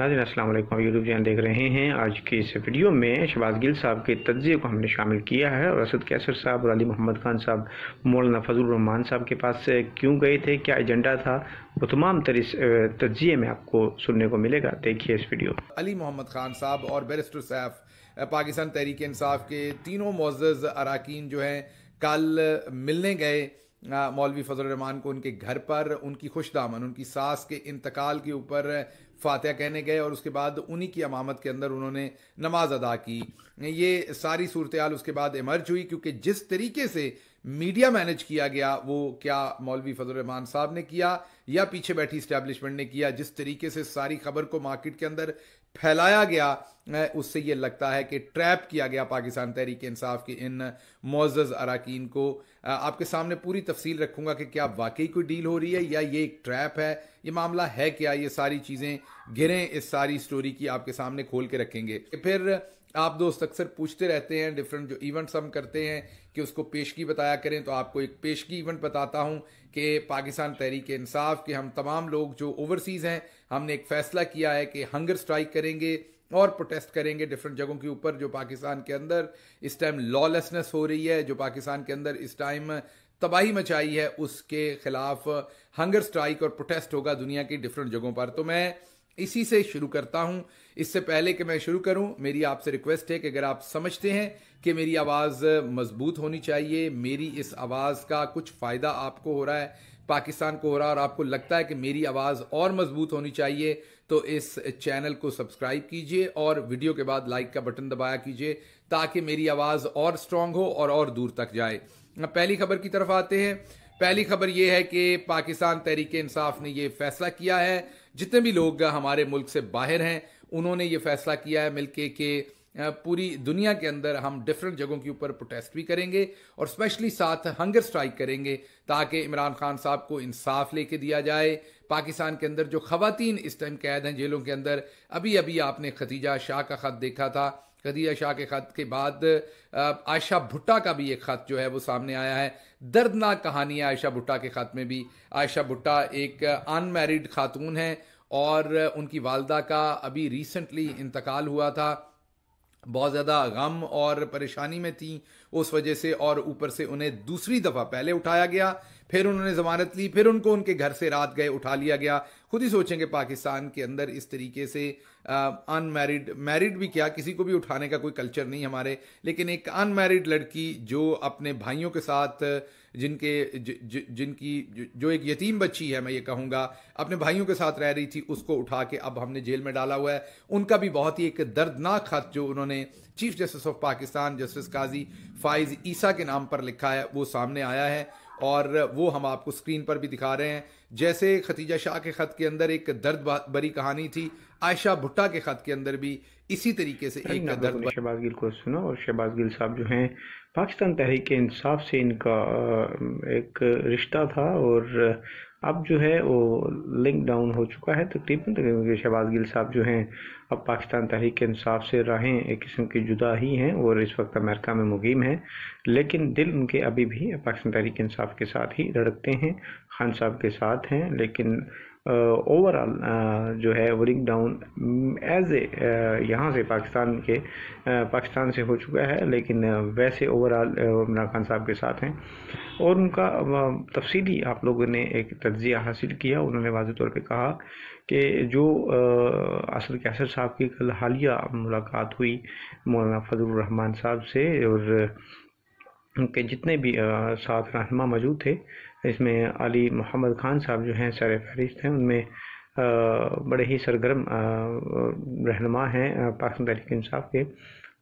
नाजिन असल YouTube channel देख रहे हैं आज के इस वीडियो में शबाज गिल साहब के तज्ज़े को हमने शामिल किया है और असद कैसर साहब और अली मोहम्मद खान साहब मौलाना फजल रहमान साहब के पास क्यों गए थे क्या एजेंडा था वो तमाम तज्जिए में आपको सुनने को मिलेगा देखिए इस वीडियो अली मोहम्मद खान साहब और बैरिस्टर सैफ पाकिस्तान तहरीक इंसाफ के तीनों मोज़ अरकान जो हैं कल मिलने गए मौलवी फजल रहमान को उनके घर पर उनकी खुश दामन उनकी सास के इंतकाल के ऊपर फातह कहने गए और उसके बाद उन्हीं की अमामत के अंदर उन्होंने नमाज अदा की ये सारी सूरत उसके बाद इमर्ज हुई क्योंकि जिस तरीके से मीडिया मैनेज किया गया वो क्या मौलवी फजलरहमान साहब ने किया या पीछे बैठी इस्टेब्लिशमेंट ने किया जिस तरीके से सारी खबर को मार्केट के अंदर फैलाया गया उससे ये लगता है कि ट्रैप किया गया पाकिस्तान तहरीक इंसाफ के इन मोज़ अरकान को आपके सामने पूरी तफसील रखूंगा कि क्या वाकई कोई डील हो रही है या ये एक ट्रैप है ये मामला है क्या ये सारी चीज़ें घिरे इस सारी स्टोरी की आपके सामने खोल के रखेंगे फिर आप दोस्त अक्सर पूछते रहते हैं डिफरेंट जो इवेंट्स हम करते हैं कि उसको पेशगी बताया करें तो आपको एक पेशगी इवेंट बताता हूँ कि पाकिस्तान तहरीक इंसाफ के हम तमाम लोग जो ओवरसीज़ हैं हमने एक फ़ैसला किया है कि हंगर स्ट्राइक करेंगे और प्रोटेस्ट करेंगे डिफरेंट जगहों के ऊपर जो पाकिस्तान के अंदर इस टाइम लॉलेसनेस हो रही है जो पाकिस्तान के अंदर इस टाइम तबाही मचाई है उसके खिलाफ हंगर स्ट्राइक और प्रोटेस्ट होगा दुनिया की डिफरेंट जगहों पर तो मैं इसी से शुरू करता हूं इससे पहले कि मैं शुरू करूं मेरी आपसे रिक्वेस्ट है कि अगर आप समझते हैं कि मेरी आवाज़ मजबूत होनी चाहिए मेरी इस आवाज़ का कुछ फ़ायदा आपको हो रहा है पाकिस्तान को हो रहा है और आपको लगता है कि मेरी आवाज़ और मजबूत होनी चाहिए तो इस चैनल को सब्सक्राइब कीजिए और वीडियो के बाद लाइक का बटन दबाया कीजिए ताकि मेरी आवाज़ और स्ट्रांग हो और और दूर तक जाए पहली खबर की तरफ आते हैं पहली खबर यह है कि पाकिस्तान तहरीक इंसाफ ने यह फैसला किया है जितने भी लोग हमारे मुल्क से बाहर हैं उन्होंने ये फैसला किया है मिलके कि पूरी दुनिया के अंदर हम डिफरेंट जगहों के ऊपर प्रोटेस्ट भी करेंगे और स्पेशली साथ हंगर स्ट्राइक करेंगे ताकि इमरान खान साहब को इंसाफ लेके दिया जाए पाकिस्तान के अंदर जो खवतिन इस टाइम कैद हैं जेलों के अंदर अभी अभी आपने खतीजा शाह का ख़त देखा था खदीजा शाह के ख़त के बाद आयशा भुट्टा का भी एक ख़त जो है वो सामने आया है दर्दनाक कहानी है आयशा भुट्टा के ख़त में भी आयशा भुट्टा एक अनमेरिड खातून है और उनकी वालदा का अभी रिसेंटली इंतकाल हुआ था बहुत ज़्यादा गम और परेशानी में थी उस वजह से और ऊपर से उन्हें दूसरी दफ़ा पहले उठाया गया फिर उन्होंने ज़मानत ली फिर उनको उनके घर से रात गए उठा लिया गया खुद ही सोचेंगे पाकिस्तान के अंदर इस तरीके से अनमेरिड मैरिड भी क्या किसी को भी उठाने का कोई कल्चर नहीं हमारे लेकिन एक अनमेरिड लड़की जो अपने भाइयों के साथ जिनके ज, ज, जिनकी जो एक यतीम बच्ची है मैं ये कहूँगा अपने भाइयों के साथ रह रही थी उसको उठा के अब हमने जेल में डाला हुआ है उनका भी बहुत ही एक दर्दनाक खत जो उन्होंने chief justice of Pakistan justice Qazi Faez Isa के नाम पर लिखा है वो सामने आया है और वो हम आपको स्क्रीन पर भी दिखा रहे हैं जैसे खतीजा शाह के ख़त के अंदर एक दर्द भरी कहानी थी आयशा भुट्टा के खत के अंदर भी इसी तरीके से एक दर्द शहबाज गिल को सुना और शहबाज गिल साहब जो हैं पाकिस्तान तहरीक इंसाफ से इनका एक रिश्ता था और अब जो है वो लिंक डाउन हो चुका है तकरीबन तक शहबाज गिल साहब जो हैं अब पाकिस्तान तहरीक इंसाफ से राहें एक किस्म की जुदा ही हैं और इस वक्त अमेरिका में मुकीम हैं लेकिन दिल उनके अभी भी पाकिस्तान तहरीक इंसाफ के साथ ही धड़कते हैं खान साहब के साथ हैं लेकिन ओवरऑल जो है वरिंग डाउन एज ए यहाँ से पाकिस्तान के पाकिस्तान से हो चुका है लेकिन वैसे ओवरऑल इमरान खान साहब के साथ हैं और उनका तफसीली आप लोगों ने एक तजिया हासिल किया उन्होंने वाज तौर पर कहा कि जो असद कैसर साहब की कल हालिया मुलाकात हुई मौलाना फजल रहमान साहब से और के जितने भी साथ रहनमा मौजूद थे इसमें अली मोहम्मद खान साहब जो हैं सर फहरिस्त हैं उनमें बड़े ही सरगर्म रहनमा हैं पाकिस्तान तहरीक इंसाफ के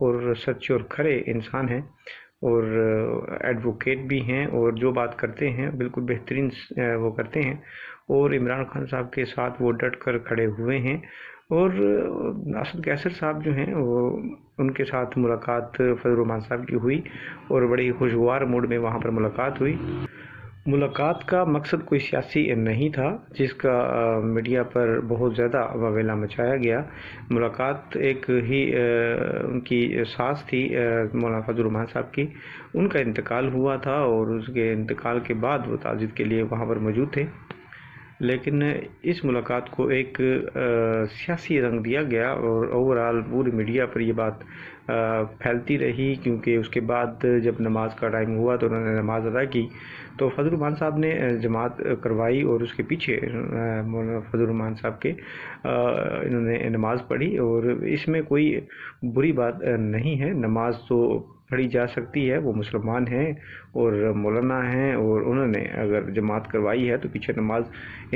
और सच्चे और खरे इंसान हैं और एडवोकेट भी हैं और जो बात करते हैं बिल्कुल बेहतरीन वो करते हैं और इमरान खान साहब के साथ वो डट कर खड़े हुए हैं और असद कैसर साहब जो हैं वो उनके साथ मुलाकात फजल रहमान साहब की हुई और बड़ी खुशगवार मूड में वहाँ पर मुलाकात हुई मुलाकात का मकसद कोई सियासी नहीं था जिसका मीडिया पर बहुत ज़्यादा वावेला मचाया गया मुलाकात एक ही उनकी सास थी मौलाना फजलरहमान साहब की उनका इंतकाल हुआ था और उसके इंतकाल के बाद वो ताजिद के लिए वहाँ पर मौजूद थे लेकिन इस मुलाकात को एक सियासी रंग दिया गया और ओवरऑल पूरी मीडिया पर यह बात फैलती रही क्योंकि उसके बाद जब नमाज का टाइम हुआ तो उन्होंने नमाज अदा की तो फजलरहमान साहब ने जमात करवाई और उसके पीछे फजलरहमान साहब के इन्होंने नमाज पढ़ी और इसमें कोई बुरी बात नहीं है नमाज तो पढ़ी जा सकती है वो मुसलमान हैं और मौलाना हैं और उन्होंने अगर जमात करवाई है तो पीछे नमाज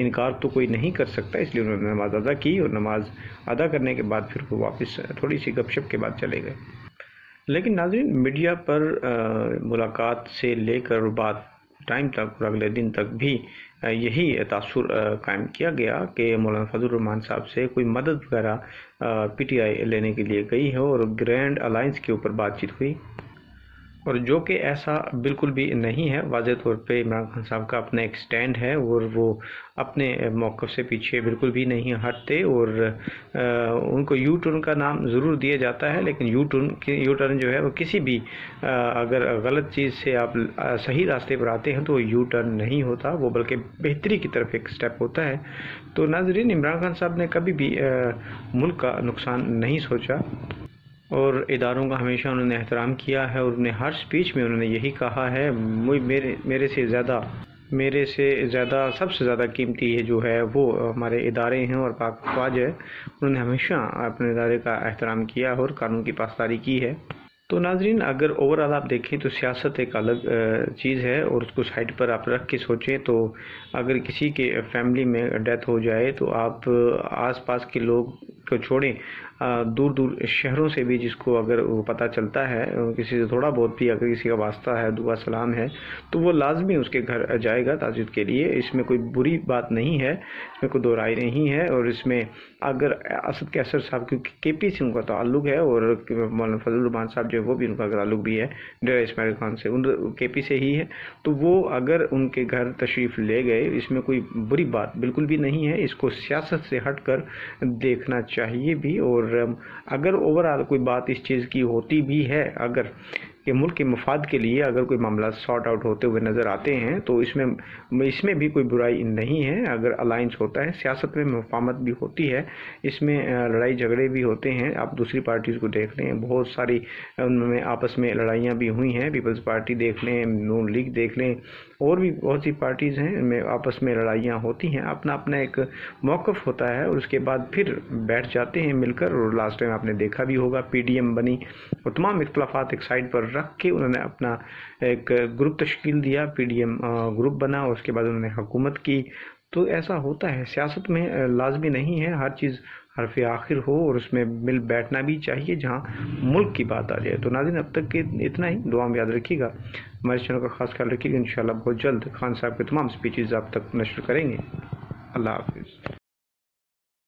इनकार तो कोई नहीं कर सकता इसलिए उन्होंने नमाज़ अदा की और नमाज अदा करने के बाद फिर वो वापस थोड़ी सी गपशप के बाद चले गए लेकिन नाजरीन मीडिया पर आ, मुलाकात से लेकर बात टाइम तक और अगले दिन तक भी यही तासुर कायम किया गया कि मौलाना फजल रहमान साहब से कोई मदद वगैरह पीटीआई लेने के लिए गई है और ग्रैंड अलाइंस के ऊपर बातचीत हुई और जो कि ऐसा बिल्कुल भी नहीं है वाज तौर पे इमरान खान साहब का अपना एक स्टैंड है और वो अपने मौक़ से पीछे बिल्कुल भी नहीं हटते और उनको यू टर्न का नाम ज़रूर दिया जाता है लेकिन यू टर्न यू टर्न जो है वो किसी भी अगर गलत चीज़ से आप सही रास्ते पर आते हैं तो यू टर्न नहीं होता वो बल्कि बेहतरी की तरफ एक स्टेप होता है तो नाजरीन इमरान खान साहब ने कभी भी मुल्क का नुकसान नहीं सोचा और इदारों का हमेशा उन्होंने एहतराम किया है और उन्हें हर स्पीच में उन्होंने यही कहा है मुझ मेरे मेरे से ज़्यादा मेरे से ज़्यादा सबसे ज़्यादा कीमती ये जो है वो हमारे इदारे हैं और पाक फौज है उन्होंने हमेशा अपने इदारे का एहतराम किया और कानून की पासदारी की है तो नाजरीन अगर ओवरऑल आप देखें तो सियासत एक अलग चीज़ है और उसको साइड पर आप रख के सोचें तो अगर किसी के फैमिली में डेथ हो जाए तो आप आसपास के लोग को छोड़ें दूर दूर शहरों से भी जिसको अगर वो पता चलता है किसी से थोड़ा बहुत भी अगर किसी का वास्ता है दुआ सलाम है तो वो लाजमी उसके घर जाएगा ताजुद के लिए इसमें कोई बुरी बात नहीं है इसमें कोई दोराई नहीं है और इसमें अगर असद कैसर साहब क्योंकि के पी से उनका ताल्लुक है और मौलाना फजलरहमान साहब जो है वो भी उनका ताल्लुक भी है डेरा इसमाइल खान से उन के पी से ही है तो वो अगर उनके घर तशरीफ़ ले गए इसमें कोई बुरी बात बिल्कुल भी नहीं है इसको सियासत से हट कर देखना चाहिए भी और और अगर ओवरऑल कोई बात इस चीज़ की होती भी है अगर कि मुल्क के मफाद के लिए अगर कोई मामला सॉर्ट आउट होते हुए नज़र आते हैं तो इसमें इसमें भी कोई बुराई नहीं है अगर अलाइंस होता है सियासत में मफामत भी होती है इसमें लड़ाई झगड़े भी होते हैं आप दूसरी पार्टीज़ को देख लें बहुत सारी उनमें आपस में लड़ाइयाँ भी हुई हैं पीपल्स पार्टी देख लें नून लीग देख लें और भी बहुत सी पार्टीज़ हैं में आपस में लड़ाइयाँ होती हैं अपना अपना एक मौक़ होता है और उसके बाद फिर बैठ जाते हैं मिलकर और लास्ट टाइम आपने देखा भी होगा पी बनी और तमाम इख्तलाफा एक साइड पर रख के उन्होंने अपना एक ग्रुप तश्कील दिया पीडीएम ग्रुप बना और उसके बाद उन्होंने हुकूमत की तो ऐसा होता है सियासत में लाजमी नहीं है हर चीज़ हरफ आखिर हो और उसमें मिल बैठना भी चाहिए जहाँ मुल्क की बात आ जाए तो नाजिन अब तक के इतना ही दुआ में याद रखिएगा हमारे चैनल का खास ख्याल रखिएगा इन बहुत जल्द खान साहब के तमाम स्पीचेज़ आप तक नशर करेंगे अल्लाह हाफिज़